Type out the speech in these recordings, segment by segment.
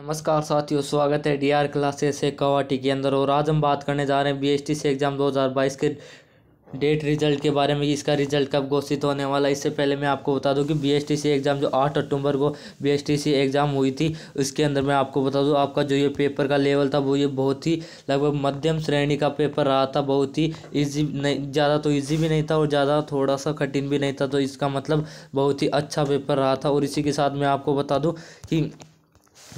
नमस्कार साथियों स्वागत है डीआर क्लासेस से कवाटी के अंदर और आज हम बात करने जा रहे हैं बीएसटी से एग्ज़ाम 2022 के डेट रिजल्ट के बारे में इसका रिजल्ट कब घोषित होने वाला इससे पहले मैं आपको बता दूं कि बी सी एग्ज़ाम जो 8 अक्टूबर को बी सी एग्ज़ाम हुई थी उसके अंदर मैं आपको बता दूं आपका जो ये पेपर का लेवल था वो ये बहुत ही लगभग मध्यम श्रेणी का पेपर रहा था बहुत ही ईजी नहीं ज़्यादा तो ईजी भी नहीं था और ज़्यादा थोड़ा सा कठिन भी नहीं था तो इसका मतलब बहुत ही अच्छा पेपर रहा था और इसी के साथ मैं आपको बता दूँ कि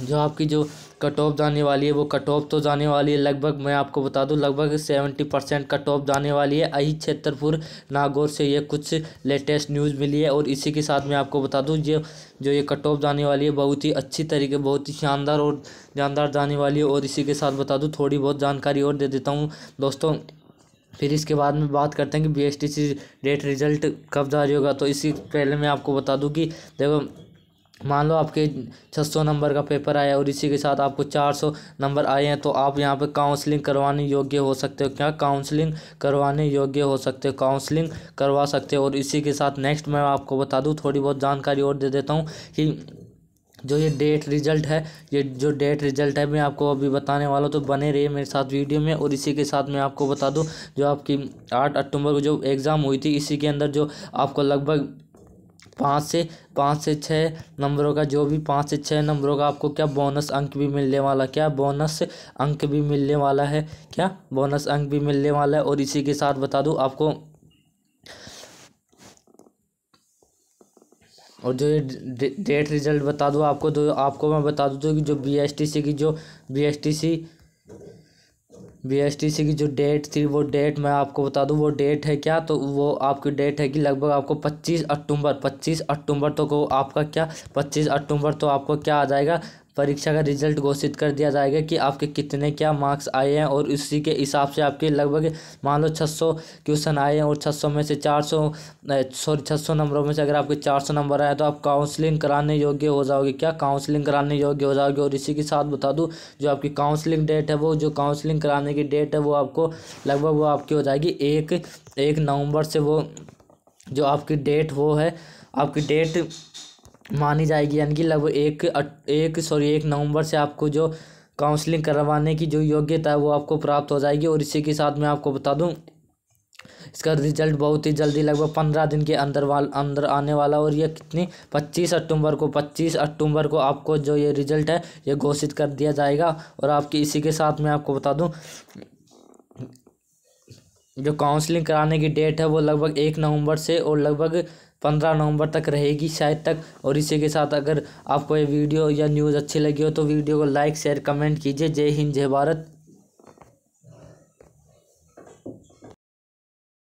जो आपकी जो कट ऑफ जाने वाली है वो कट ऑफ तो जाने वाली है लगभग मैं आपको बता दूं लगभग सेवेंटी परसेंट कट ऑफ जाने वाली है अही छतरपुर नागौर से ये कुछ लेटेस्ट न्यूज़ मिली है और इसी के साथ मैं आपको बता दूं ये जो ये कट ऑफ जाने वाली है बहुत ही अच्छी तरीके बहुत ही शानदार और जानदार जाने वाली है और इसी के साथ बता दूँ थोड़ी बहुत जानकारी और दे देता हूँ दोस्तों फिर इसके बाद में बात करते हैं कि बी डेट रिज़ल्ट कब जारी होगा तो इसी पहले मैं आपको बता दूँ कि देखो मान लो आपके 600 नंबर का पेपर आया और इसी के साथ आपको 400 नंबर आए हैं तो आप यहाँ पे काउंसलिंग करवाने योग्य हो सकते हो क्या काउंसलिंग करवाने योग्य हो सकते हो काउंसलिंग करवा सकते हो और इसी के साथ नेक्स्ट मैं आपको बता दूँ थोड़ी बहुत जानकारी और दे देता हूँ कि जो ये डेट रिजल्ट है ये जो डेट रिजल्ट है मैं आपको अभी बताने वाला हूँ तो बने रहिए मेरे साथ वीडियो में और इसी के साथ मैं आपको बता दूँ जो आपकी आठ अक्टूबर को जो एग्ज़ाम हुई थी इसी के अंदर जो आपको लगभग पाँच से पाँच से छः नंबरों का जो भी पाँच से छः नंबरों का आपको क्या बोनस अंक भी मिलने वाला क्या बोनस अंक भी मिलने वाला है क्या बोनस अंक भी मिलने वाला है और इसी के साथ बता दूँ आपको और जो ये डेट रिजल्ट बता दूँ आपको तो आपको मैं बता दूँ तो कि जो बी एस टी सी की जो B S T C VSTC की जो डेट थी वो डेट मैं आपको बता दूं वो डेट है क्या तो वो आपकी डेट है कि लगभग आपको 25 अक्टूबर 25 अक्टूबर तो को आपका क्या 25 अक्टूबर तो आपको क्या आ जाएगा परीक्षा का रिजल्ट घोषित कर दिया जाएगा कि आपके कितने क्या मार्क्स आए हैं और उसी के हिसाब से आपके लगभग मान लो छः क्वेश्चन आए हैं और छः में से चार सॉरी छः नंबरों में से अगर आपके चार नंबर आए तो आप काउंसलिंग कराने योग्य हो जाओगे क्या काउंसलिंग कराने योग्य हो जाओगे और इसी के साथ बता दूँ जो आपकी काउंसलिंग डेट है वो जो काउंसलिंग कराने की डेट है वो आपको लगभग वो आपकी हो जाएगी एक एक नवंबर से वो जो आपकी डेट वो है आपकी डेट मानी जाएगी यानी कि लगभग एक एक सॉरी एक नवंबर से आपको जो काउंसलिंग करवाने की जो योग्यता है वो आपको प्राप्त हो जाएगी और इसी के साथ मैं आपको बता दूं इसका रिजल्ट बहुत ही जल्दी लगभग पंद्रह दिन के अंदर वाल अंदर आने वाला और ये कितनी पच्चीस अक्टूबर को पच्चीस अक्टूबर को आपको जो ये रिजल्ट है ये घोषित कर दिया जाएगा और आपकी इसी के साथ मैं आपको बता दूँ जो काउंसलिंग कराने की डेट है वो लगभग एक नवंबर से और लगभग पंद्रह नवंबर तक रहेगी शायद तक और इसी के साथ अगर आपको ये वीडियो या न्यूज़ अच्छी लगी हो तो वीडियो को लाइक शेयर कमेंट कीजिए जय हिंद जय भारत